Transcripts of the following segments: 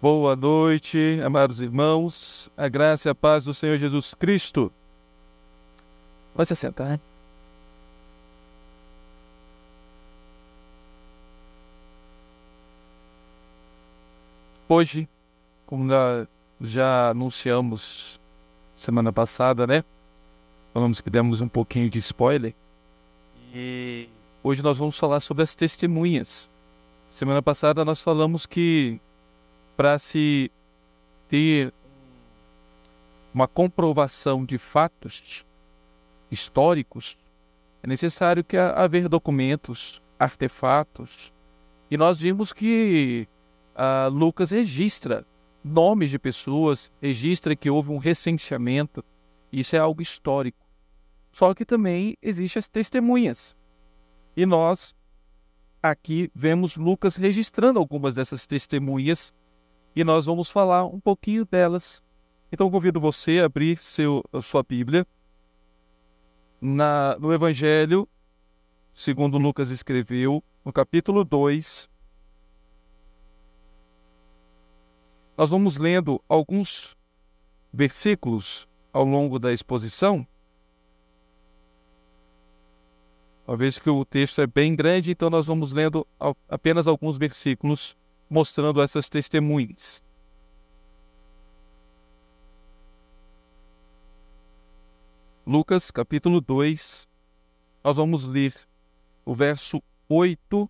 Boa noite, amados irmãos. A graça e a paz do Senhor Jesus Cristo. Pode se sentar. Hoje, como já anunciamos semana passada, né? Falamos que demos um pouquinho de spoiler. E hoje nós vamos falar sobre as testemunhas. Semana passada nós falamos que para se ter uma comprovação de fatos históricos, é necessário que haver documentos, artefatos. E nós vimos que Lucas registra nomes de pessoas, registra que houve um recenseamento. Isso é algo histórico. Só que também existem as testemunhas. E nós aqui vemos Lucas registrando algumas dessas testemunhas e nós vamos falar um pouquinho delas. Então convido você a abrir seu, a sua Bíblia na, no Evangelho, segundo Lucas escreveu, no capítulo 2. Nós vamos lendo alguns versículos ao longo da exposição. Uma vez que o texto é bem grande, então nós vamos lendo apenas alguns versículos mostrando essas testemunhas. Lucas capítulo 2, nós vamos ler o verso 8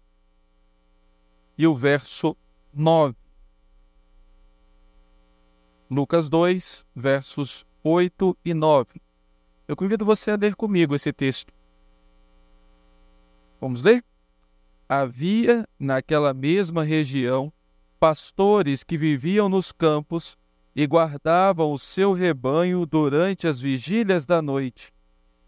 e o verso 9. Lucas 2, versos 8 e 9. Eu convido você a ler comigo esse texto. Vamos ler? havia naquela mesma região pastores que viviam nos campos e guardavam o seu rebanho durante as vigílias da noite.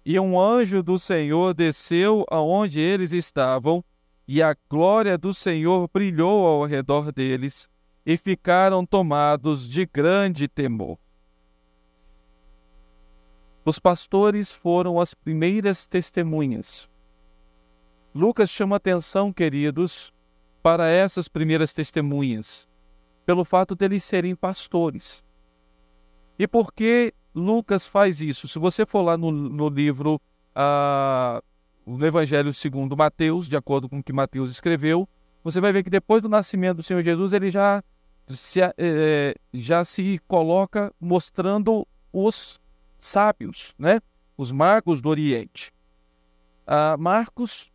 E um anjo do Senhor desceu aonde eles estavam, e a glória do Senhor brilhou ao redor deles, e ficaram tomados de grande temor. Os pastores foram as primeiras testemunhas Lucas chama atenção, queridos, para essas primeiras testemunhas, pelo fato deles serem pastores. E por que Lucas faz isso? Se você for lá no, no livro, ah, no Evangelho segundo Mateus, de acordo com o que Mateus escreveu, você vai ver que depois do nascimento do Senhor Jesus, ele já se, eh, já se coloca mostrando os sábios, né? os magos do Oriente. Ah, Marcos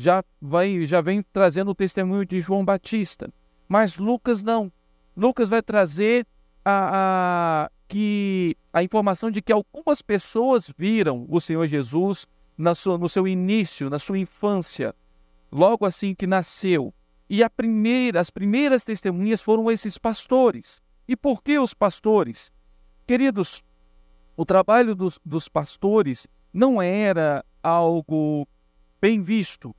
já, vai, já vem trazendo o testemunho de João Batista. Mas Lucas não. Lucas vai trazer a, a, que, a informação de que algumas pessoas viram o Senhor Jesus na sua, no seu início, na sua infância, logo assim que nasceu. E a primeira, as primeiras testemunhas foram esses pastores. E por que os pastores? Queridos, o trabalho dos, dos pastores não era algo bem visto,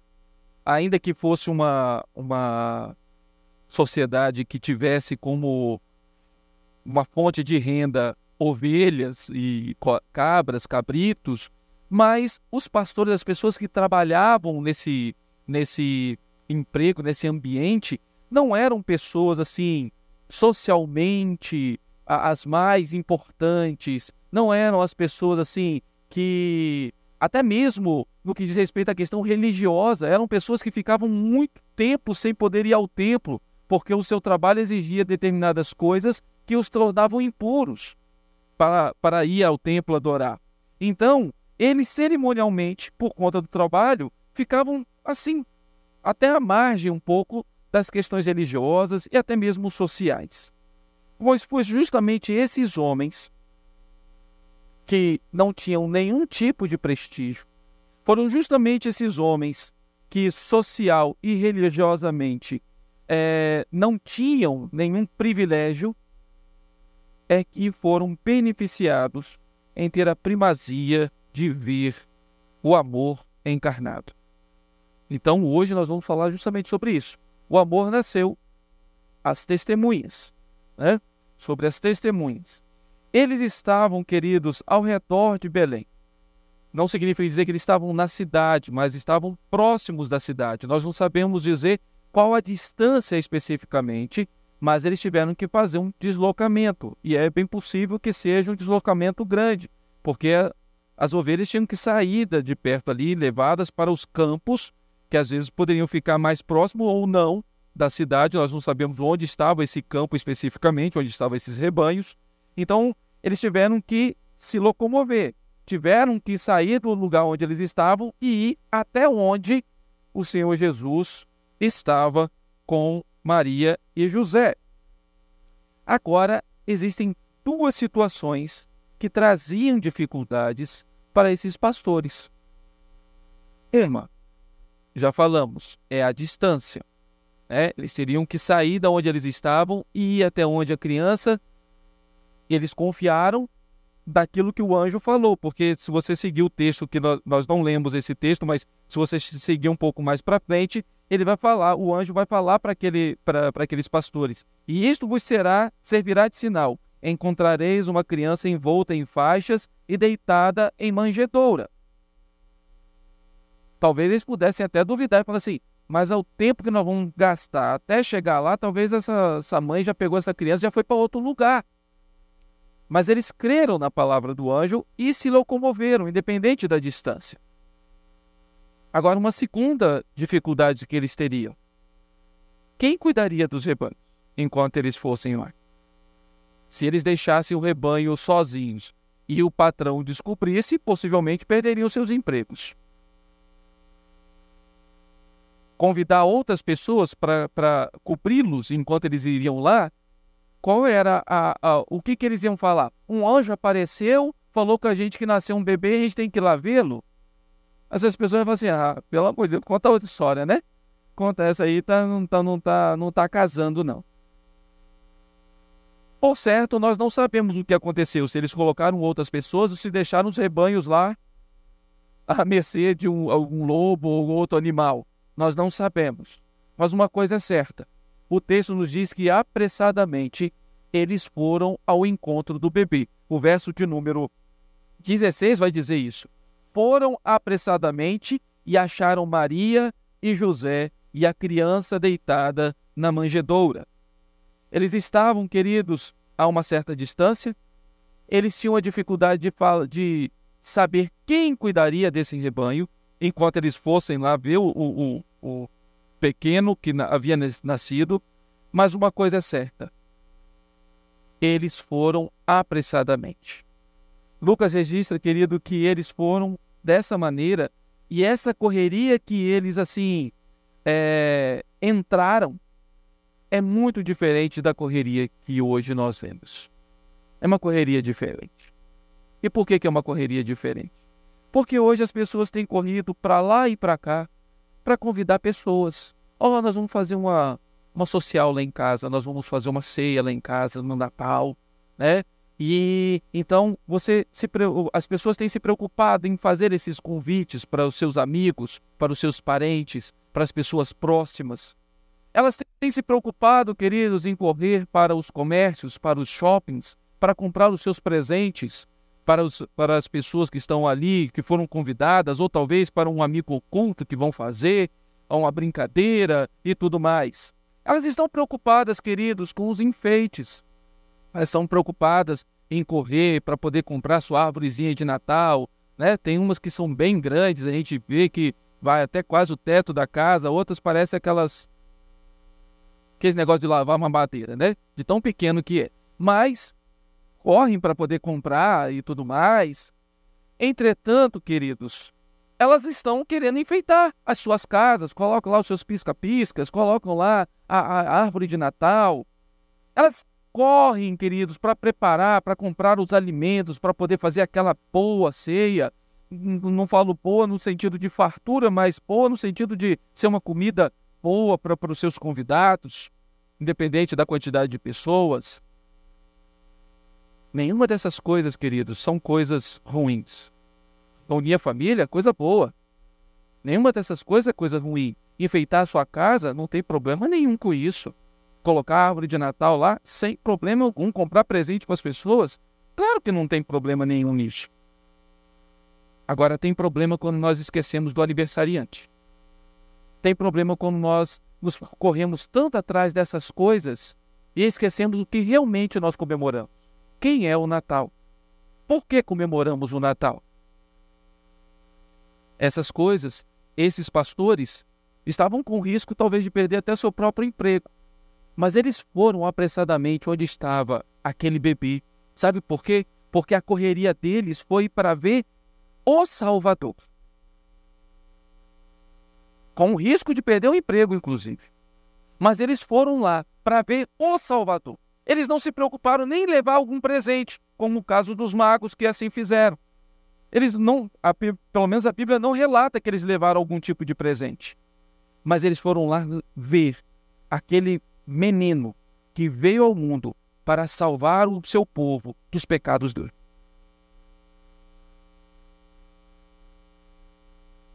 ainda que fosse uma, uma sociedade que tivesse como uma fonte de renda ovelhas e cabras, cabritos, mas os pastores, as pessoas que trabalhavam nesse, nesse emprego, nesse ambiente, não eram pessoas assim socialmente as mais importantes, não eram as pessoas assim que até mesmo no que diz respeito à questão religiosa, eram pessoas que ficavam muito tempo sem poder ir ao templo, porque o seu trabalho exigia determinadas coisas que os tornavam impuros para, para ir ao templo adorar. Então, eles cerimonialmente, por conta do trabalho, ficavam assim, até à margem um pouco das questões religiosas e até mesmo sociais. Pois foi justamente esses homens que não tinham nenhum tipo de prestígio. Foram justamente esses homens que social e religiosamente é, não tinham nenhum privilégio é que foram beneficiados em ter a primazia de ver o amor encarnado. Então hoje nós vamos falar justamente sobre isso. O amor nasceu as testemunhas, né? Sobre as testemunhas. Eles estavam, queridos, ao redor de Belém. Não significa dizer que eles estavam na cidade, mas estavam próximos da cidade. Nós não sabemos dizer qual a distância especificamente, mas eles tiveram que fazer um deslocamento. E é bem possível que seja um deslocamento grande, porque as ovelhas tinham que sair de perto ali, levadas para os campos, que às vezes poderiam ficar mais próximo ou não da cidade. Nós não sabemos onde estava esse campo especificamente, onde estavam esses rebanhos. Então, eles tiveram que se locomover, tiveram que sair do lugar onde eles estavam e ir até onde o Senhor Jesus estava com Maria e José. Agora, existem duas situações que traziam dificuldades para esses pastores. Uma, já falamos, é a distância. Né? Eles teriam que sair da onde eles estavam e ir até onde a criança eles confiaram daquilo que o anjo falou, porque se você seguir o texto, que nós, nós não lemos esse texto, mas se você seguir um pouco mais para frente, ele vai falar, o anjo vai falar para aquele, aqueles pastores, e isto vos será, servirá de sinal, encontrareis uma criança envolta em faixas e deitada em manjedoura. Talvez eles pudessem até duvidar e falar assim, mas ao é tempo que nós vamos gastar até chegar lá, talvez essa, essa mãe já pegou essa criança e já foi para outro lugar. Mas eles creram na palavra do anjo e se locomoveram, independente da distância. Agora, uma segunda dificuldade que eles teriam: quem cuidaria dos rebanhos enquanto eles fossem lá? Se eles deixassem o rebanho sozinhos e o patrão descobrisse, possivelmente perderiam seus empregos. Convidar outras pessoas para cobri-los enquanto eles iriam lá qual era a, a, o que, que eles iam falar? Um anjo apareceu, falou com a gente que nasceu um bebê, a gente tem que ir lá vê-lo. Essas pessoas vão assim, ah, pelo amor de Deus, conta outra história, né? Conta essa aí, tá, não, tá, não, tá, não tá casando, não. Por certo, nós não sabemos o que aconteceu, se eles colocaram outras pessoas ou se deixaram os rebanhos lá à mercê de um, algum lobo ou outro animal. Nós não sabemos. Mas uma coisa é certa, o texto nos diz que apressadamente eles foram ao encontro do bebê. O verso de número 16 vai dizer isso. Foram apressadamente e acharam Maria e José e a criança deitada na manjedoura. Eles estavam, queridos, a uma certa distância. Eles tinham a dificuldade de, fala, de saber quem cuidaria desse rebanho enquanto eles fossem lá ver o, o, o, pequeno que havia nascido, mas uma coisa é certa: eles foram apressadamente. Lucas registra, querido, que eles foram dessa maneira e essa correria que eles assim é, entraram é muito diferente da correria que hoje nós vemos. É uma correria diferente. E por que, que é uma correria diferente? Porque hoje as pessoas têm corrido para lá e para cá, para convidar pessoas. Ó, oh, nós vamos fazer uma, uma social lá em casa, nós vamos fazer uma ceia lá em casa no Natal, né? E então você se, as pessoas têm se preocupado em fazer esses convites para os seus amigos, para os seus parentes, para as pessoas próximas. Elas têm se preocupado, queridos, em correr para os comércios, para os shoppings, para comprar os seus presentes, para, os, para as pessoas que estão ali, que foram convidadas, ou talvez para um amigo oculto que vão fazer, ou uma brincadeira e tudo mais. Elas estão preocupadas, queridos, com os enfeites. Elas estão preocupadas em correr para poder comprar sua árvorezinha de Natal. Né? Tem umas que são bem grandes, a gente vê que vai até quase o teto da casa, outras parecem aquelas. aqueles negócio de lavar uma madeira, né? De tão pequeno que é. Mas correm para poder comprar e tudo mais. Entretanto, queridos, elas estão querendo enfeitar as suas casas, colocam lá os seus pisca-piscas, colocam lá a, a árvore de Natal. Elas correm, queridos, para preparar, para comprar os alimentos, para poder fazer aquela boa ceia. Não falo boa no sentido de fartura, mas boa no sentido de ser uma comida boa para os seus convidados, independente da quantidade de pessoas. Nenhuma dessas coisas, queridos, são coisas ruins. Unir então, a família, coisa boa. Nenhuma dessas coisas é coisa ruim. Enfeitar a sua casa, não tem problema nenhum com isso. Colocar a árvore de Natal lá, sem problema algum. Comprar presente para as pessoas, claro que não tem problema nenhum nisso. Agora, tem problema quando nós esquecemos do aniversariante. Tem problema quando nós nos corremos tanto atrás dessas coisas e esquecemos o que realmente nós comemoramos quem é o Natal? Por que comemoramos o Natal? Essas coisas, esses pastores estavam com risco talvez de perder até seu próprio emprego, mas eles foram apressadamente onde estava aquele bebê. Sabe por quê? Porque a correria deles foi para ver o Salvador. Com o risco de perder o emprego, inclusive. Mas eles foram lá para ver o Salvador. Eles não se preocuparam nem em levar algum presente, como o caso dos magos que assim fizeram. Eles não, a, pelo menos a Bíblia não relata que eles levaram algum tipo de presente. Mas eles foram lá ver aquele menino que veio ao mundo para salvar o seu povo dos pecados dele.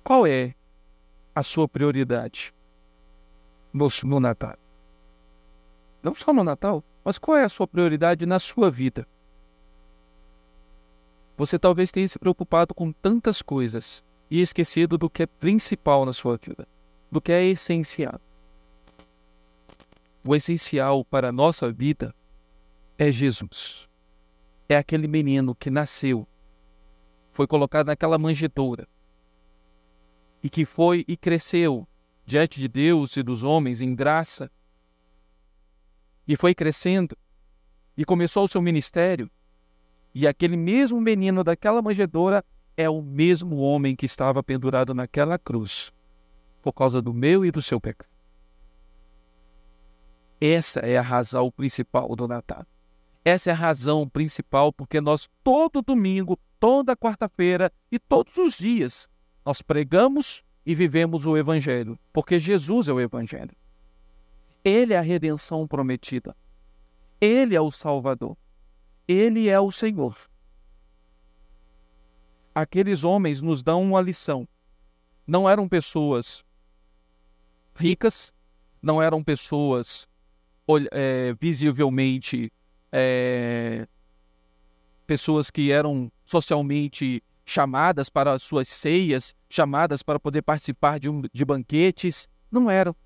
Qual é a sua prioridade no, no Natal? não só no Natal, mas qual é a sua prioridade na sua vida? Você talvez tenha se preocupado com tantas coisas e esquecido do que é principal na sua vida, do que é essencial. O essencial para a nossa vida é Jesus. É aquele menino que nasceu, foi colocado naquela manjedoura e que foi e cresceu diante de Deus e dos homens em graça e foi crescendo. E começou o seu ministério. E aquele mesmo menino daquela manjedoura é o mesmo homem que estava pendurado naquela cruz por causa do meu e do seu pecado. Essa é a razão principal do Natal. Essa é a razão principal porque nós todo domingo, toda quarta-feira e todos os dias nós pregamos e vivemos o evangelho, porque Jesus é o evangelho. Ele é a redenção prometida. Ele é o Salvador. Ele é o Senhor. Aqueles homens nos dão uma lição. Não eram pessoas ricas, não eram pessoas é, visivelmente é, pessoas que eram socialmente chamadas para suas ceias, chamadas para poder participar de, um, de banquetes. Não eram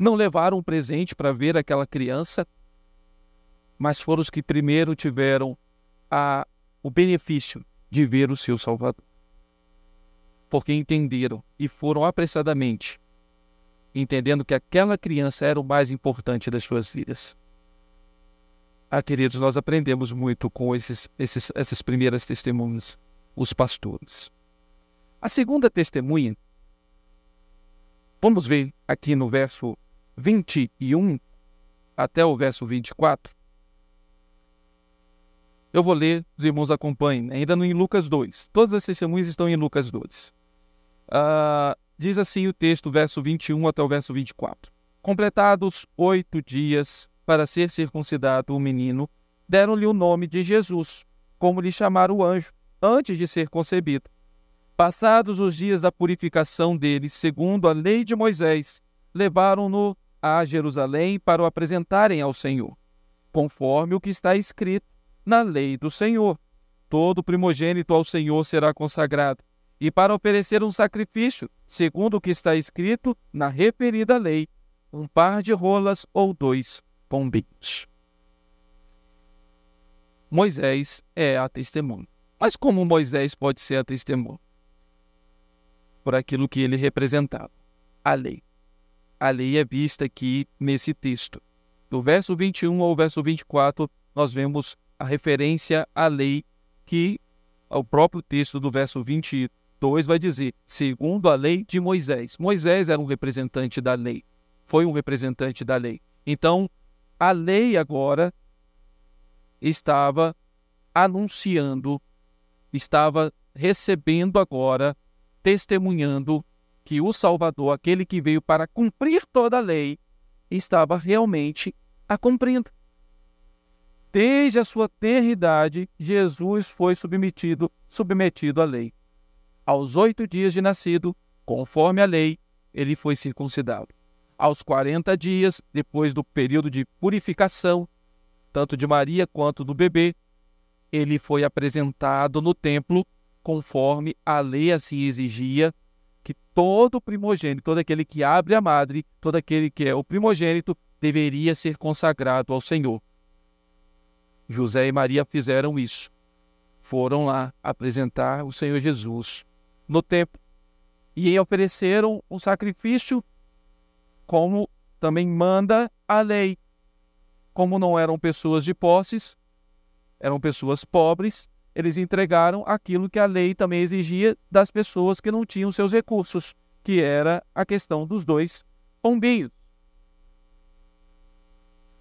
não levaram um presente para ver aquela criança, mas foram os que primeiro tiveram a, o benefício de ver o seu Salvador. Porque entenderam e foram apressadamente, entendendo que aquela criança era o mais importante das suas vidas. Ah, queridos, nós aprendemos muito com esses, esses, essas primeiras testemunhas, os pastores. A segunda testemunha, vamos ver aqui no verso 21 até o verso 24. Eu vou ler, os irmãos acompanhem, ainda em Lucas 2. Todas as testemunhas estão em Lucas 2. Uh, ah, diz assim o texto, verso 21 até o verso 24. Completados oito dias para ser circuncidado o menino, deram-lhe o nome de Jesus, como lhe chamara o anjo, antes de ser concebido. Passados os dias da purificação dele, segundo a lei de Moisés, levaram-no a Jerusalém para o apresentarem ao Senhor, conforme o que está escrito na lei do Senhor. Todo primogênito ao Senhor será consagrado, e para oferecer um sacrifício, segundo o que está escrito na referida lei, um par de rolas ou dois pombinhos. Moisés é a testemunha. Mas como Moisés pode ser a testemunha? Por aquilo que ele representava, a lei a lei é vista aqui nesse texto. Do verso 21 ao verso 24, nós vemos a referência à lei que o próprio texto do verso 22 vai dizer, segundo a lei de Moisés. Moisés era um representante da lei, foi um representante da lei. Então, a lei agora estava anunciando, estava recebendo agora, testemunhando que o Salvador, aquele que veio para cumprir toda a lei, estava realmente a cumprindo. Desde a sua eternidade, Jesus foi submetido, submetido à lei. Aos oito dias de nascido, conforme a lei, ele foi circuncidado. Aos quarenta dias, depois do período de purificação, tanto de Maria quanto do bebê, ele foi apresentado no templo conforme a lei assim exigia todo primogênito, todo aquele que abre a madre, todo aquele que é o primogênito, deveria ser consagrado ao Senhor. José e Maria fizeram isso. Foram lá apresentar o Senhor Jesus no templo e ofereceram o sacrifício como também manda a lei. Como não eram pessoas de posses, eram pessoas pobres, eles entregaram aquilo que a lei também exigia das pessoas que não tinham seus recursos, que era a questão dos dois pombinhos.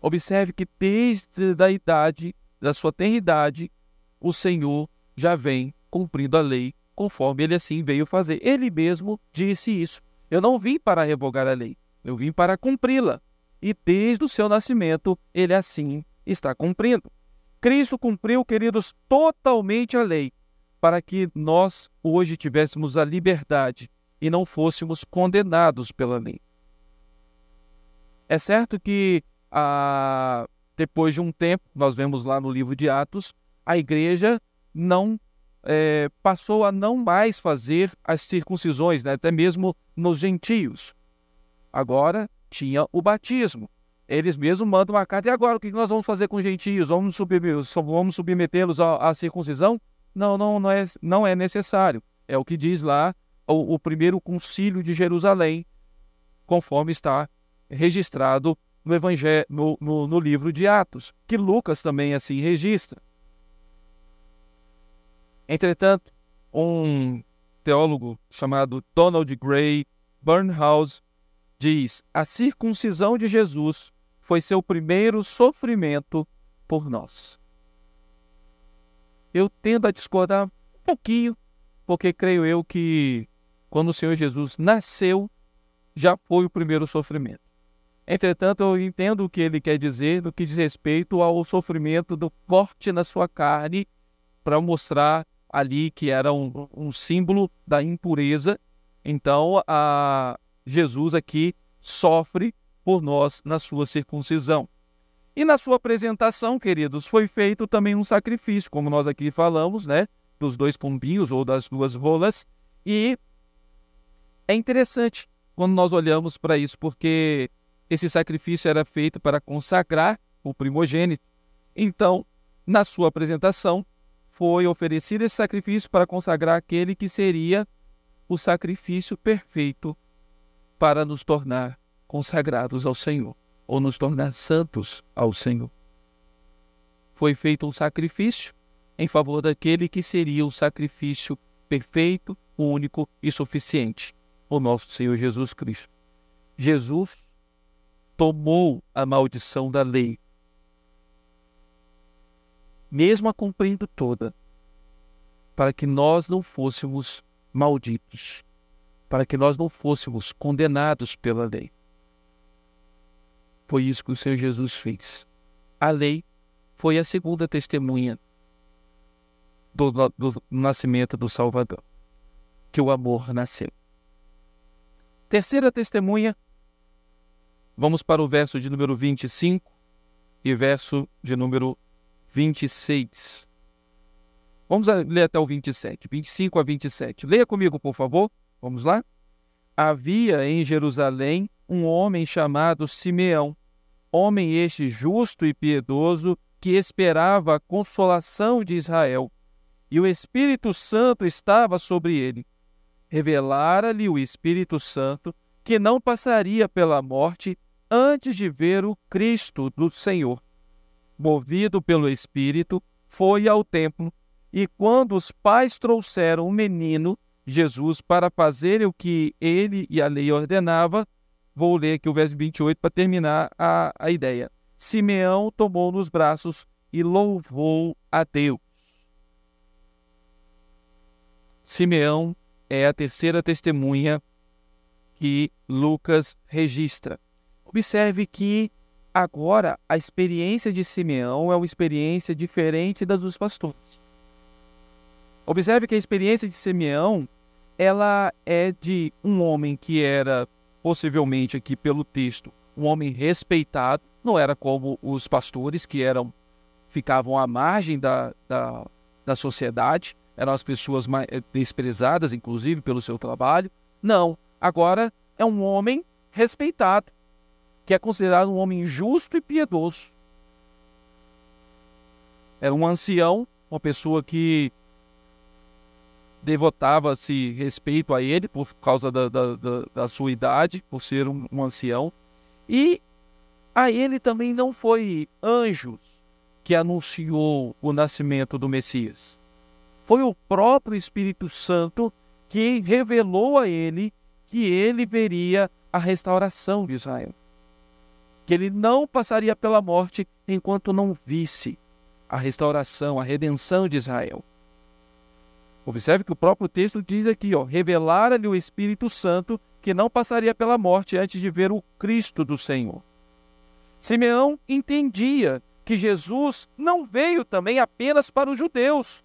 Observe que desde a idade, da sua tenridade, o Senhor já vem cumprindo a lei conforme ele assim veio fazer. Ele mesmo disse isso. Eu não vim para revogar a lei, eu vim para cumpri-la. E desde o seu nascimento, ele assim está cumprindo. Cristo cumpriu, queridos, totalmente a lei, para que nós hoje tivéssemos a liberdade e não fôssemos condenados pela lei. É certo que ah, depois de um tempo, nós vemos lá no livro de Atos, a igreja não é, passou a não mais fazer as circuncisões, né? até mesmo nos gentios. Agora tinha o batismo. Eles mesmos mandam uma carta. E agora, o que nós vamos fazer com os gentios? Vamos, submetê-los à, circuncisão? Não, não, não é, não é necessário. É o que diz lá o, o primeiro concílio de Jerusalém, conforme está registrado no, evangelho, no, no, no, livro de Atos, que Lucas também assim registra. Entretanto, um teólogo chamado Donald Gray Burnhouse diz: a circuncisão de Jesus foi seu primeiro sofrimento por nós. Eu tendo a discordar um pouquinho, porque creio eu que quando o Senhor Jesus nasceu, já foi o primeiro sofrimento. Entretanto, eu entendo o que ele quer dizer no que diz respeito ao sofrimento do corte na sua carne, para mostrar ali que era um, um símbolo da impureza. Então, a Jesus aqui sofre por nós na sua circuncisão. E na sua apresentação, queridos, foi feito também um sacrifício, como nós aqui falamos, né? Dos dois pombinhos ou das duas rolas. E é interessante quando nós olhamos para isso, porque esse sacrifício era feito para consagrar o primogênito. Então, na sua apresentação, foi oferecido esse sacrifício para consagrar aquele que seria o sacrifício perfeito para nos tornar consagrados ao Senhor, ou nos tornar santos ao Senhor. Foi feito um sacrifício em favor daquele que seria o sacrifício perfeito, único e suficiente, o nosso Senhor Jesus Cristo. Jesus tomou a maldição da lei, mesmo a cumprindo toda, para que nós não fôssemos malditos, para que nós não fôssemos condenados pela lei. Foi isso que o Senhor Jesus fez. A lei foi a segunda testemunha do, do, nascimento do Salvador, que o amor nasceu. Terceira testemunha, vamos para o verso de número 25 e verso de número 26. Vamos ler até o 27, 25 a 27. Leia comigo, por favor. Vamos lá? Havia em Jerusalém um homem chamado Simeão, Homem este justo e piedoso que esperava a consolação de Israel, e o Espírito Santo estava sobre ele. Revelara-lhe o Espírito Santo que não passaria pela morte antes de ver o Cristo do Senhor. Movido pelo Espírito, foi ao templo, e quando os pais trouxeram o menino, Jesus, para fazer o que ele e a lei ordenava, Vou ler aqui o verso 28 para terminar a, a ideia. Simeão tomou nos braços e louvou a Deus. Simeão é a terceira testemunha que Lucas registra. Observe que agora a experiência de Simeão é uma experiência diferente das dos pastores. Observe que a experiência de Simeão ela é de um homem que era possivelmente aqui pelo texto, um homem respeitado, não era como os pastores que eram ficavam à margem da, da, da sociedade, eram as pessoas mais eh, desprezadas, inclusive, pelo seu trabalho. Não, agora é um homem respeitado, que é considerado um homem justo e piedoso. Era um ancião, uma pessoa que devotava-se respeito a ele por causa da, da, da, da sua idade, por ser um, um, ancião. E a ele também não foi anjos que anunciou o nascimento do Messias. Foi o próprio Espírito Santo que revelou a ele que ele veria a restauração de Israel. Que ele não passaria pela morte enquanto não visse a restauração, a redenção de Israel. Observe que o próprio texto diz aqui, ó, revelara-lhe o Espírito Santo que não passaria pela morte antes de ver o Cristo do Senhor. Simeão entendia que Jesus não veio também apenas para os judeus,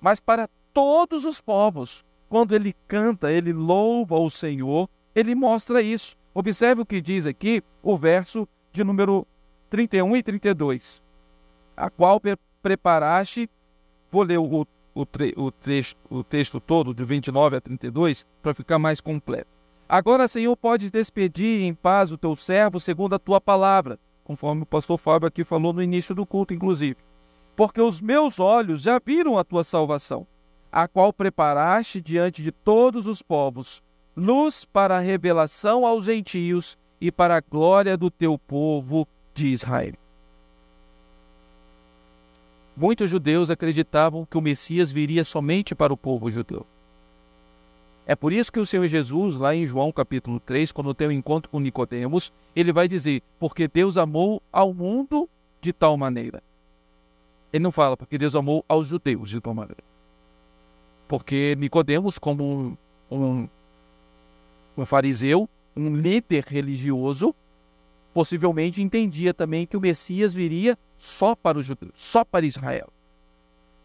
mas para todos os povos. Quando ele canta, ele louva o Senhor, ele mostra isso. Observe o que diz aqui o verso de número 31 e 32. A qual preparaste, vou ler o o, tre o, trecho, o texto todo, de 29 a 32, para ficar mais completo. Agora, Senhor, podes despedir em paz o teu servo segundo a tua palavra, conforme o pastor Fábio aqui falou no início do culto, inclusive. Porque os meus olhos já viram a tua salvação, a qual preparaste diante de todos os povos, luz para a revelação aos gentios e para a glória do teu povo de Israel. Muitos judeus acreditavam que o Messias viria somente para o povo judeu. É por isso que o Senhor Jesus, lá em João capítulo 3, quando tem o um encontro com Nicodemos, ele vai dizer, porque Deus amou ao mundo de tal maneira. Ele não fala, porque Deus amou aos judeus de tal maneira. Porque Nicodemos, como um, um, um fariseu, um líder religioso, possivelmente entendia também que o Messias viria só para os judeus, só para Israel.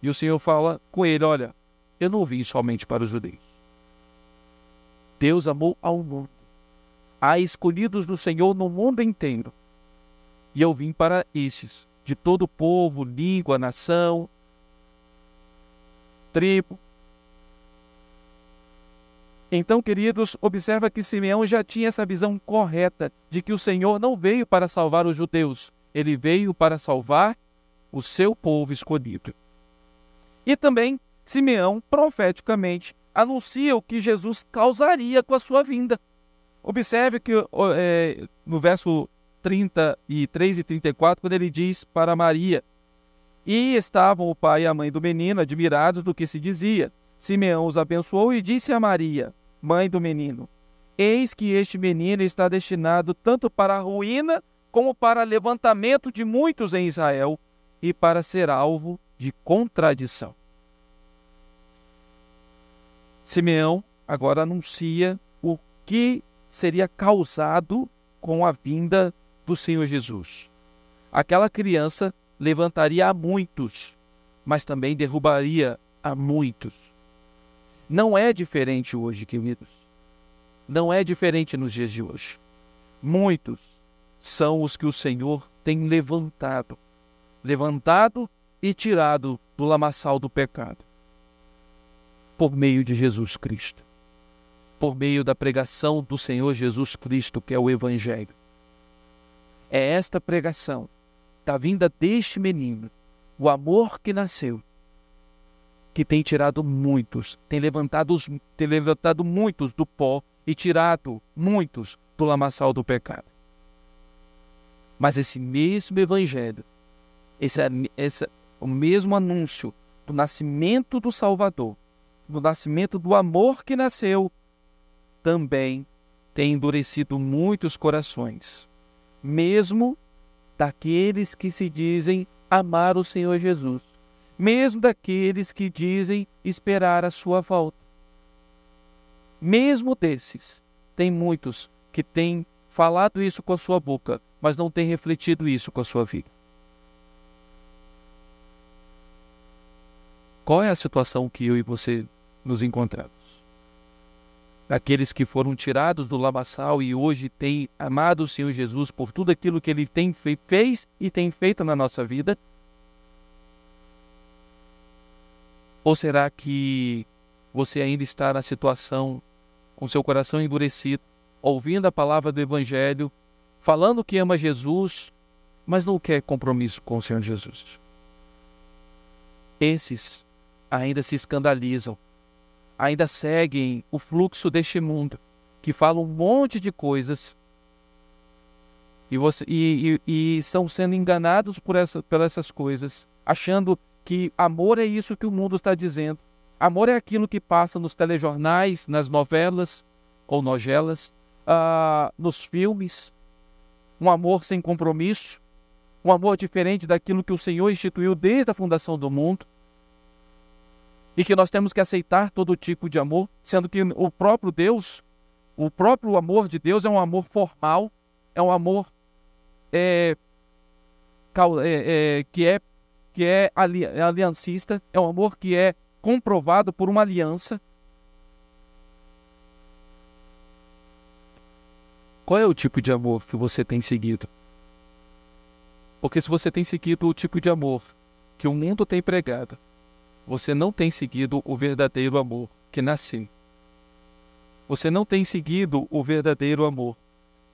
E o Senhor fala com ele: Olha, eu não vim somente para os judeus. Deus amou ao mundo. Há escolhidos do Senhor no mundo inteiro. E eu vim para estes, de todo povo, língua, nação, tribo, então, queridos, observa que Simeão já tinha essa visão correta de que o Senhor não veio para salvar os judeus, ele veio para salvar o seu povo escolhido. E também, Simeão, profeticamente, anuncia o que Jesus causaria com a sua vinda. Observe que é, no verso 33 e 34, quando ele diz para Maria: E estavam o pai e a mãe do menino admirados do que se dizia. Simeão os abençoou e disse a Maria: mãe do menino: Eis que este menino está destinado tanto para a ruína como para levantamento de muitos em Israel e para ser alvo de contradição. Simeão agora anuncia o que seria causado com a vinda do Senhor Jesus. Aquela criança levantaria a muitos, mas também derrubaria a muitos. Não é diferente hoje, queridos. Não é diferente nos dias de hoje. Muitos são os que o Senhor tem levantado levantado e tirado do lamaçal do pecado por meio de Jesus Cristo, por meio da pregação do Senhor Jesus Cristo, que é o Evangelho. É esta pregação da vinda deste menino, o amor que nasceu, que tem tirado muitos, tem levantado, tem levantado muitos do pó e tirado muitos do lamaçal do pecado. Mas esse mesmo evangelho, esse, esse, o mesmo anúncio do nascimento do Salvador, do nascimento do amor que nasceu, também tem endurecido muitos corações, mesmo daqueles que se dizem amar o Senhor Jesus mesmo daqueles que dizem esperar a sua volta. Mesmo desses, tem muitos que têm falado isso com a sua boca, mas não têm refletido isso com a sua vida. Qual é a situação que eu e você nos encontramos? Aqueles que foram tirados do lamaçal e hoje têm amado o Senhor Jesus por tudo aquilo que ele tem fe fez e tem feito na nossa vida, Ou será que você ainda está na situação com seu coração endurecido, ouvindo a palavra do Evangelho, falando que ama Jesus, mas não quer compromisso com o Senhor Jesus? Esses ainda se escandalizam, ainda seguem o fluxo deste mundo, que fala um monte de coisas e, você, e, e, e, estão sendo enganados por, essa, por essas coisas, achando que amor é isso que o mundo está dizendo. Amor é aquilo que passa nos telejornais, nas novelas ou novelas, uh, nos filmes. Um amor sem compromisso, um amor diferente daquilo que o Senhor instituiu desde a fundação do mundo. E que nós temos que aceitar todo tipo de amor, sendo que o próprio Deus, o próprio amor de Deus é um amor formal, é um amor é, é, é, que é que é, é aliancista, é um amor que é comprovado por uma aliança. Qual é o tipo de amor que você tem seguido? Porque se você tem seguido o tipo de amor que o mundo tem pregado, você não tem seguido o verdadeiro amor que nasceu. Você não tem seguido o verdadeiro amor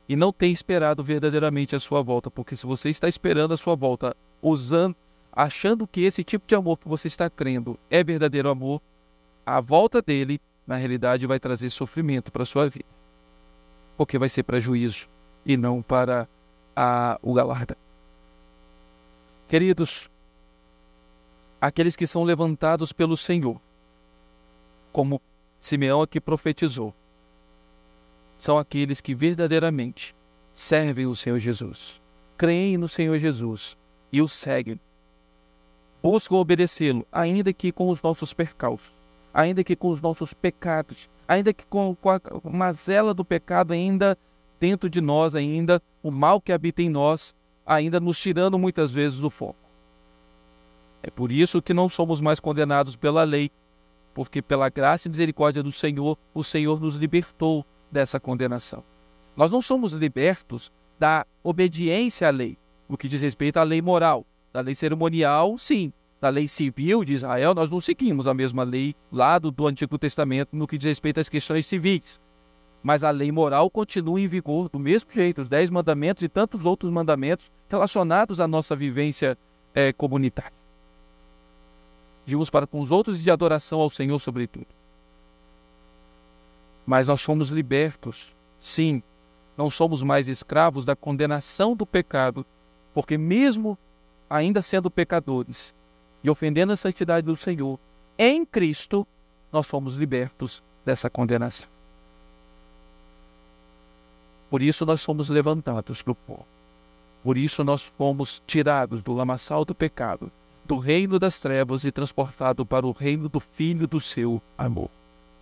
e não tem esperado verdadeiramente a sua volta, porque se você está esperando a sua volta usando achando que esse tipo de amor que você está crendo é verdadeiro amor, a volta dele, na realidade, vai trazer sofrimento para a sua vida. Porque vai ser para juízo e não para a, o galarda. Queridos, aqueles que são levantados pelo Senhor, como Simeão aqui é profetizou, são aqueles que verdadeiramente servem o Senhor Jesus, creem no Senhor Jesus e o seguem Busco obedecê-lo, ainda que com os nossos percalços, ainda que com os nossos pecados, ainda que com, com a mazela do pecado ainda dentro de nós, ainda o mal que habita em nós, ainda nos tirando muitas vezes do foco. É por isso que não somos mais condenados pela lei, porque pela graça e misericórdia do Senhor, o Senhor nos libertou dessa condenação. Nós não somos libertos da obediência à lei, o que diz respeito à lei moral, da lei cerimonial, sim. da lei civil de Israel, nós não seguimos a mesma lei lá do, do Antigo Testamento no que diz respeito às questões civis. Mas a lei moral continua em vigor do mesmo jeito, os dez mandamentos e tantos outros mandamentos relacionados à nossa vivência é, comunitária. De uns para com os outros e de adoração ao Senhor, sobretudo. Mas nós fomos libertos, sim, não somos mais escravos da condenação do pecado, porque mesmo ainda sendo pecadores, e ofendendo a santidade do Senhor, em Cristo, nós fomos libertos dessa condenação. Por isso nós fomos levantados do pó. Por isso nós fomos tirados do lamaçal do pecado, do reino das trevas e transportados para o reino do Filho do seu amor.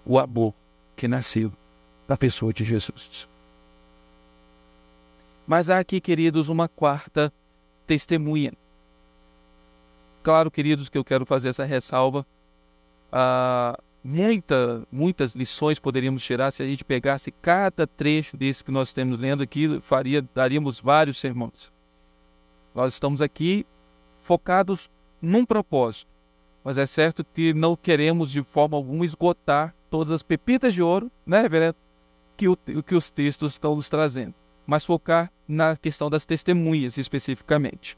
O amor que nasceu da pessoa de Jesus. Mas há aqui, queridos, uma quarta testemunha Claro, queridos, que eu quero fazer essa ressalva. Ah, muita, muitas lições poderíamos tirar se a gente pegasse cada trecho desse que nós estamos lendo aqui, faria, daríamos vários sermões. Nós estamos aqui focados num propósito, mas é certo que não queremos de forma alguma esgotar todas as pepitas de ouro, né, Reverendo? Que, o, que os textos estão nos trazendo, mas focar na questão das testemunhas especificamente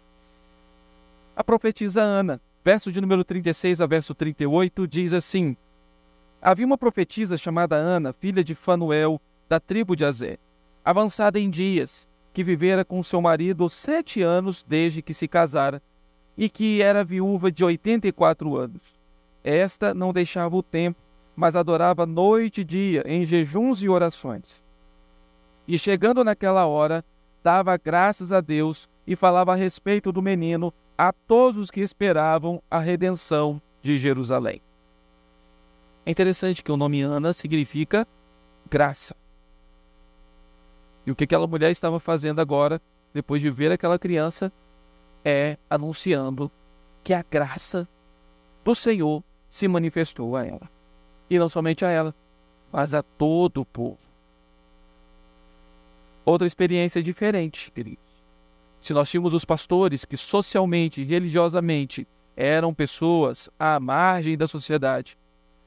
a profetisa Ana. Verso de número 36 a verso 38 diz assim: Havia uma profetisa chamada Ana, filha de Fanuel, da tribo de Azé, avançada em dias, que vivera com seu marido sete anos desde que se casara, e que era viúva de 84 anos. Esta não deixava o tempo, mas adorava noite e dia, em jejuns e orações. E chegando naquela hora, dava graças a Deus e falava a respeito do menino a todos os que esperavam a redenção de Jerusalém. É interessante que o nome Ana significa graça. E o que aquela mulher estava fazendo agora, depois de ver aquela criança, é anunciando que a graça do Senhor se manifestou a ela. E não somente a ela, mas a todo o povo. Outra experiência diferente, queridos se nós tínhamos os pastores que socialmente, religiosamente, eram pessoas à margem da sociedade,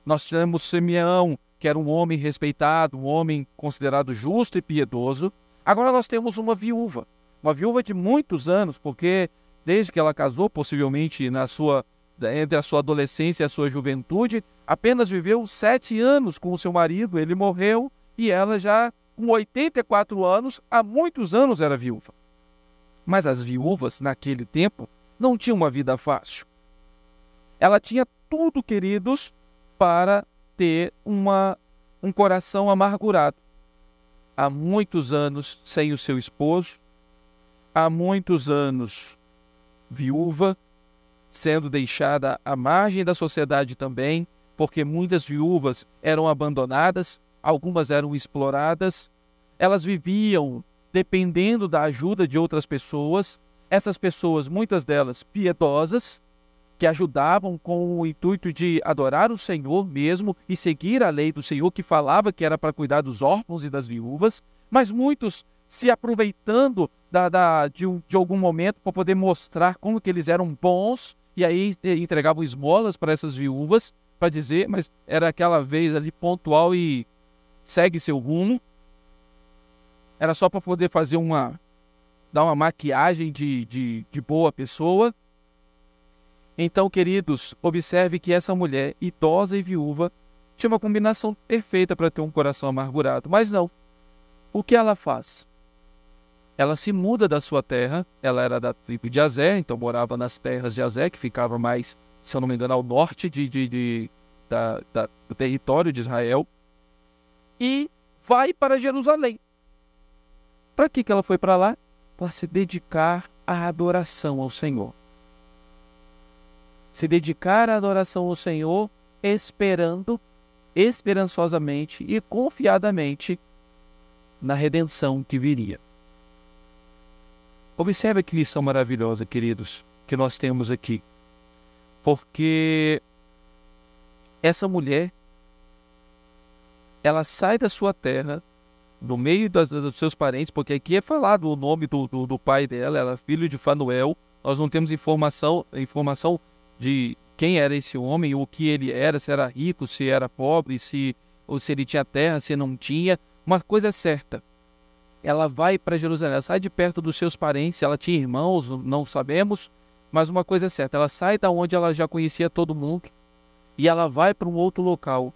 nós tivemos Simeão, que era um homem respeitado, um homem considerado justo e piedoso. Agora nós temos uma viúva, uma viúva de muitos anos, porque desde que ela casou, possivelmente na sua entre a sua adolescência e a sua juventude, apenas viveu sete anos com o seu marido, ele morreu e ela já com 84 anos, há muitos anos era viúva. Mas as viúvas, naquele tempo, não tinham uma vida fácil. Ela tinha tudo, queridos, para ter uma, um coração amargurado. Há muitos anos sem o seu esposo, há muitos anos viúva, sendo deixada à margem da sociedade também, porque muitas viúvas eram abandonadas, algumas eram exploradas, elas viviam dependendo da ajuda de outras pessoas, essas pessoas, muitas delas piedosas, que ajudavam com o intuito de adorar o Senhor mesmo e seguir a lei do Senhor, que falava que era para cuidar dos órfãos e das viúvas, mas muitos se aproveitando da, da, de, um, de, algum momento para poder mostrar como que eles eram bons e aí entregavam esmolas para essas viúvas para dizer, mas era aquela vez ali pontual e segue seu rumo. Era só para poder fazer uma. dar uma maquiagem de, de, de boa pessoa. Então, queridos, observe que essa mulher, idosa e viúva, tinha uma combinação perfeita para ter um coração amargurado. Mas não. O que ela faz? Ela se muda da sua terra. Ela era da tribo de Azé, então morava nas terras de Azé, que ficava mais, se eu não me engano, ao norte de, de, de da, da, do território de Israel. E vai para Jerusalém. Para que, que ela foi para lá? Para se dedicar à adoração ao Senhor. Se dedicar à adoração ao Senhor, esperando esperançosamente e confiadamente na redenção que viria. Observe que lição maravilhosa, queridos, que nós temos aqui. Porque essa mulher, ela sai da sua terra no meio das, dos seus parentes, porque aqui é falado o nome do, do, do pai dela, ela é filho de Fanuel. Nós não temos informação, informação de quem era esse homem, o que ele era, se era rico, se era pobre, se, ou se ele tinha terra, se não tinha. Uma coisa é certa, ela vai para Jerusalém, ela sai de perto dos seus parentes, ela tinha irmãos, não sabemos, mas uma coisa é certa, ela sai da onde ela já conhecia todo mundo e ela vai para um outro local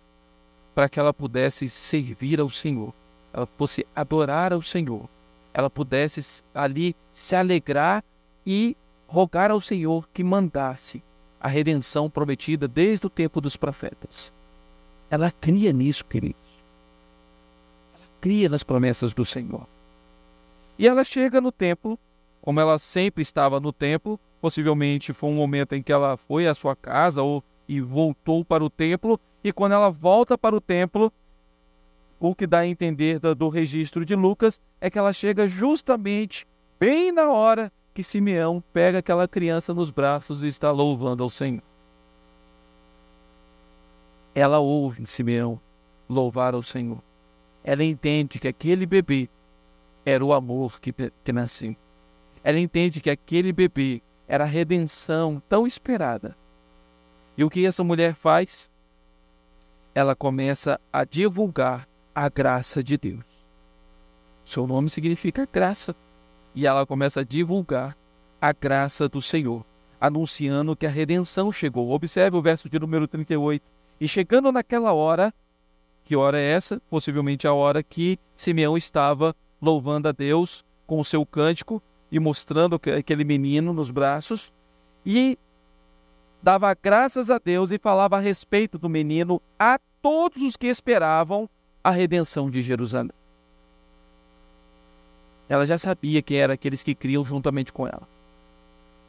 para que ela pudesse servir ao Senhor ela fosse adorar ao Senhor, ela pudesse ali se alegrar e rogar ao Senhor que mandasse a redenção prometida desde o tempo dos profetas. Ela cria nisso, queridos. Ela cria nas promessas do Senhor. E ela chega no templo, como ela sempre estava no templo, possivelmente foi um momento em que ela foi à sua casa ou e voltou para o templo, e quando ela volta para o templo, o que dá a entender do registro de Lucas é que ela chega justamente bem na hora que Simeão pega aquela criança nos braços e está louvando ao Senhor. Ela ouve Simeão louvar ao Senhor. Ela entende que aquele bebê era o amor que, que nasceu. Ela entende que aquele bebê era a redenção tão esperada. E o que essa mulher faz? Ela começa a divulgar a graça de Deus. Seu nome significa graça. E ela começa a divulgar a graça do Senhor, anunciando que a redenção chegou. Observe o verso de número 38. E chegando naquela hora, que hora é essa? Possivelmente a hora que Simeão estava louvando a Deus com o seu cântico e mostrando aquele menino nos braços. E dava graças a Deus e falava a respeito do menino a todos os que esperavam a redenção de Jerusalém. Ela já sabia quem eram aqueles que criam juntamente com ela.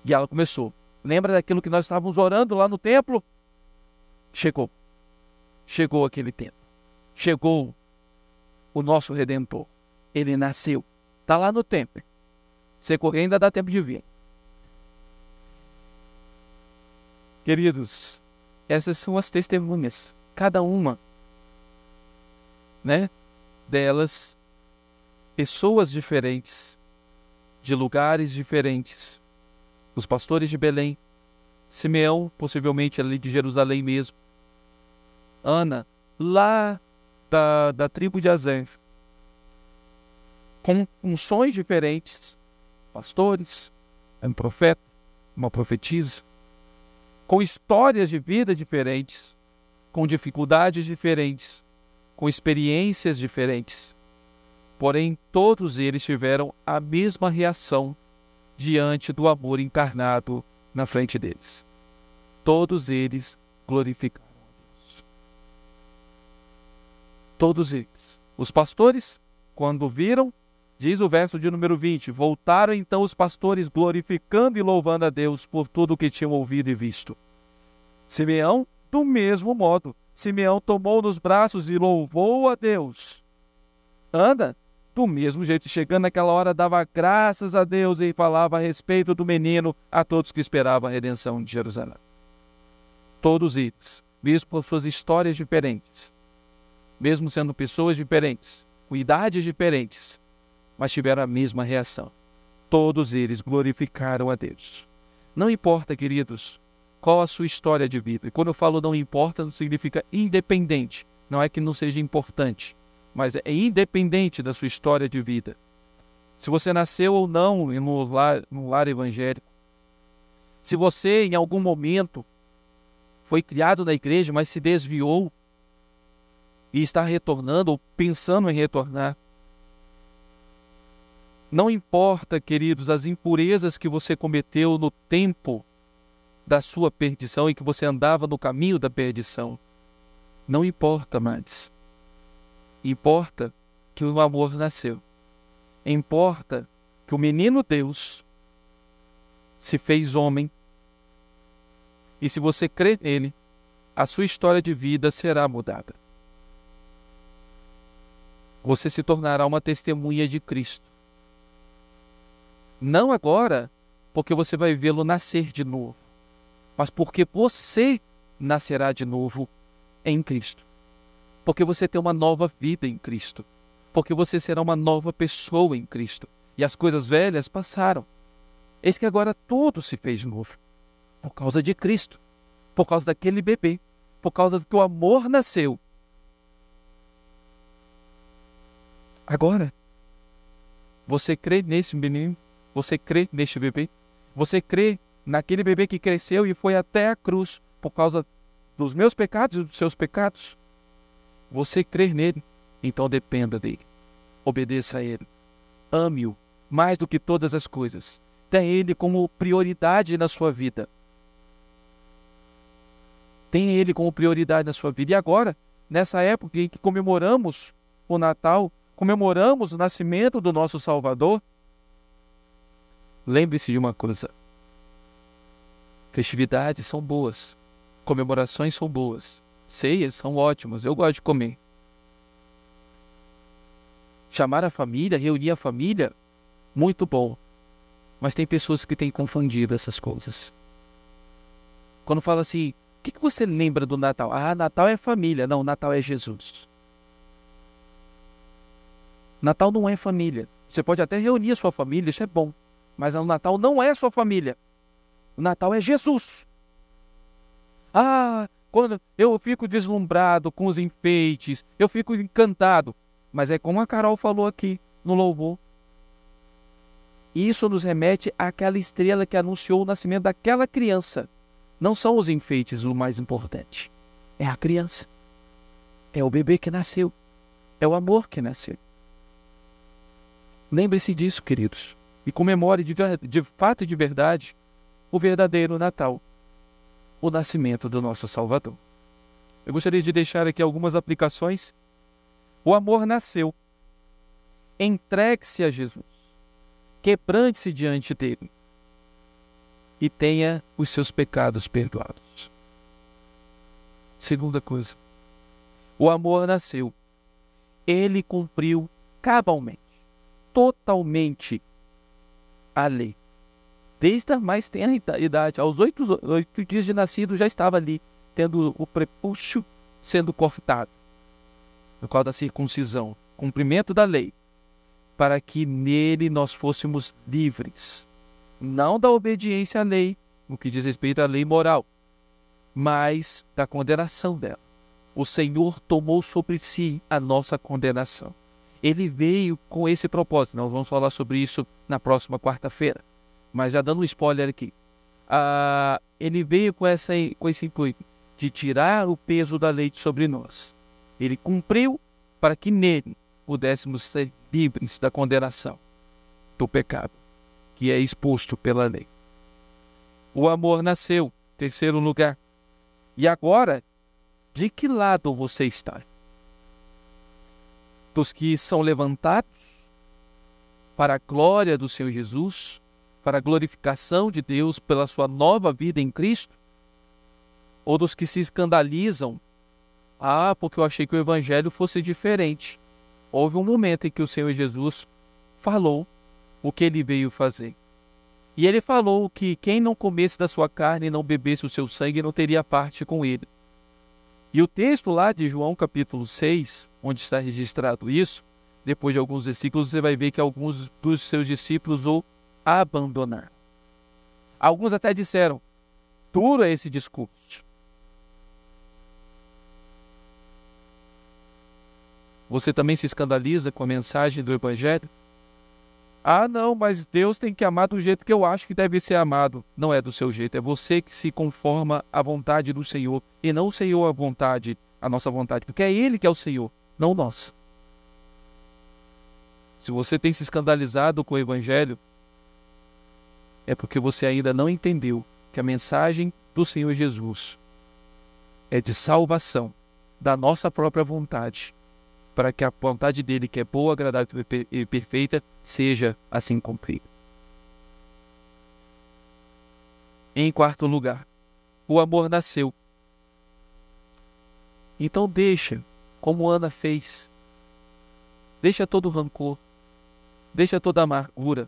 E ela começou. Lembra daquilo que nós estávamos orando lá no templo? Chegou. Chegou aquele tempo. Chegou o nosso redentor. Ele nasceu. Está lá no templo. Se correr, ainda dá tempo de vir. Queridos, essas são as testemunhas, cada uma né, delas, pessoas diferentes, de lugares diferentes. Os pastores de Belém, Simeão, possivelmente ali de Jerusalém mesmo, Ana, lá da, da tribo de Azef, com funções diferentes, pastores, um profeta, uma profetisa, com histórias de vida diferentes, com dificuldades diferentes, com experiências diferentes. Porém, todos eles tiveram a mesma reação diante do amor encarnado na frente deles. Todos eles glorificaram a Deus. Todos eles. Os pastores, quando viram, diz o verso de número 20: Voltaram então os pastores glorificando e louvando a Deus por tudo o que tinham ouvido e visto. Simeão, do mesmo modo, Simeão tomou nos braços e louvou a Deus. Anda, do mesmo jeito, chegando naquela hora, dava graças a Deus e falava a respeito do menino a todos que esperavam a redenção de Jerusalém. Todos eles, mesmo por suas histórias diferentes, mesmo sendo pessoas diferentes, com idades diferentes, mas tiveram a mesma reação. Todos eles glorificaram a Deus. Não importa, queridos, qual a sua história de vida. E quando eu falo não importa, não significa independente. Não é que não seja importante, mas é independente da sua história de vida. Se você nasceu ou não no lar, lar evangélico. Se você, em algum momento, foi criado na igreja, mas se desviou e está retornando ou pensando em retornar. Não importa, queridos, as impurezas que você cometeu no tempo da sua perdição e que você andava no caminho da perdição. Não importa mais. Importa que o amor nasceu. Importa que o menino Deus se fez homem. E se você crê nele, a sua história de vida será mudada. Você se tornará uma testemunha de Cristo. Não agora, porque você vai vê-lo nascer de novo mas porque você nascerá de novo em Cristo. Porque você tem uma nova vida em Cristo. Porque você será uma nova pessoa em Cristo. E as coisas velhas passaram. Eis que agora tudo se fez novo. Por causa de Cristo. Por causa daquele bebê. Por causa do que o amor nasceu. Agora, você crê nesse menino? Você crê neste bebê? Você crê naquele bebê que cresceu e foi até a cruz por causa dos meus pecados e dos seus pecados? Você crê nele, então dependa dele. Obedeça a ele. Ame-o mais do que todas as coisas. Tenha ele como prioridade na sua vida. Tenha ele como prioridade na sua vida. E agora, nessa época em que comemoramos o Natal, comemoramos o nascimento do nosso Salvador, lembre-se de uma coisa: Festividades são boas. Comemorações são boas. Ceias são ótimas. Eu gosto de comer. Chamar a família, reunir a família, muito bom. Mas tem pessoas que têm confundido essas coisas. Quando fala assim, o que, que você lembra do Natal? Ah, Natal é família. Não, Natal é Jesus. Natal não é família. Você pode até reunir a sua família, isso é bom. Mas o Natal não é sua família. O Natal é Jesus. Ah, quando eu fico deslumbrado com os enfeites, eu fico encantado. Mas é como a Carol falou aqui no louvor. Isso nos remete àquela estrela que anunciou o nascimento daquela criança. Não são os enfeites o mais importante. É a criança. É o bebê que nasceu. É o amor que nasceu. Lembre-se disso, queridos. E comemore de, de fato e de verdade o verdadeiro Natal, o nascimento do nosso Salvador. Eu gostaria de deixar aqui algumas aplicações. O amor nasceu. Entregue-se a Jesus. Quebrante-se diante dele. E tenha os seus pecados perdoados. Segunda coisa. O amor nasceu. Ele cumpriu cabalmente, totalmente a lei desde a mais tenra idade. Aos oito, oito dias de nascido já estava ali, tendo o prepúcio sendo cortado, no qual da circuncisão, cumprimento da lei, para que nele nós fôssemos livres, não da obediência à lei, no que diz respeito à lei moral, mas da condenação dela. O Senhor tomou sobre si a nossa condenação. Ele veio com esse propósito. Nós vamos falar sobre isso na próxima quarta-feira mas já dando um spoiler aqui. Ah, ele veio com, essa, com esse intuito de tirar o peso da lei sobre nós. Ele cumpriu para que nele pudéssemos ser livres da condenação do pecado, que é exposto pela lei. O amor nasceu, terceiro lugar. E agora, de que lado você está? Dos que são levantados para a glória do Senhor Jesus para a glorificação de Deus pela sua nova vida em Cristo? Ou dos que se escandalizam? Ah, porque eu achei que o evangelho fosse diferente. Houve um momento em que o Senhor Jesus falou o que ele veio fazer. E ele falou que quem não comesse da sua carne e não bebesse o seu sangue não teria parte com ele. E o texto lá de João capítulo 6, onde está registrado isso, depois de alguns versículos, você vai ver que alguns dos seus discípulos ou abandonar. Alguns até disseram: é esse discurso. Você também se escandaliza com a mensagem do Evangelho? Ah, não, mas Deus tem que amar do jeito que eu acho que deve ser amado. Não é do seu jeito, é você que se conforma à vontade do Senhor e não o Senhor à vontade, a nossa vontade, porque é Ele que é o Senhor, não nós. Se você tem se escandalizado com o Evangelho, é porque você ainda não entendeu que a mensagem do Senhor Jesus é de salvação da nossa própria vontade, para que a vontade dele, que é boa, agradável e perfeita, seja assim cumprida. Em quarto lugar, o amor nasceu. Então deixa, como Ana fez, deixa todo o rancor, deixa toda a amargura,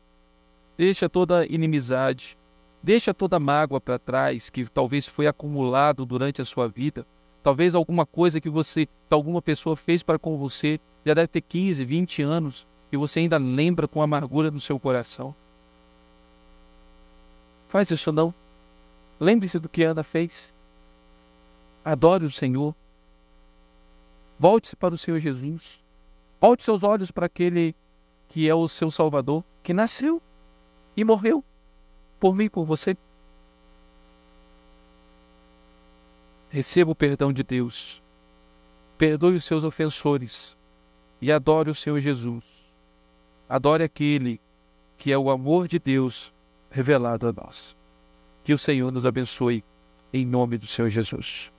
Deixa toda inimizade, deixa toda mágoa para trás que talvez foi acumulado durante a sua vida. Talvez alguma coisa que você, alguma pessoa fez para com você, já deve ter 15, 20 anos e você ainda lembra com amargura no seu coração. Faz isso não. Lembre-se do que Ana fez. Adore o Senhor. Volte-se para o Senhor Jesus. Volte seus olhos para aquele que é o seu Salvador, que nasceu e morreu por mim, por você. Receba o perdão de Deus, perdoe os seus ofensores e adore o Senhor Jesus. Adore aquele que é o amor de Deus revelado a nós. Que o Senhor nos abençoe, em nome do Senhor Jesus.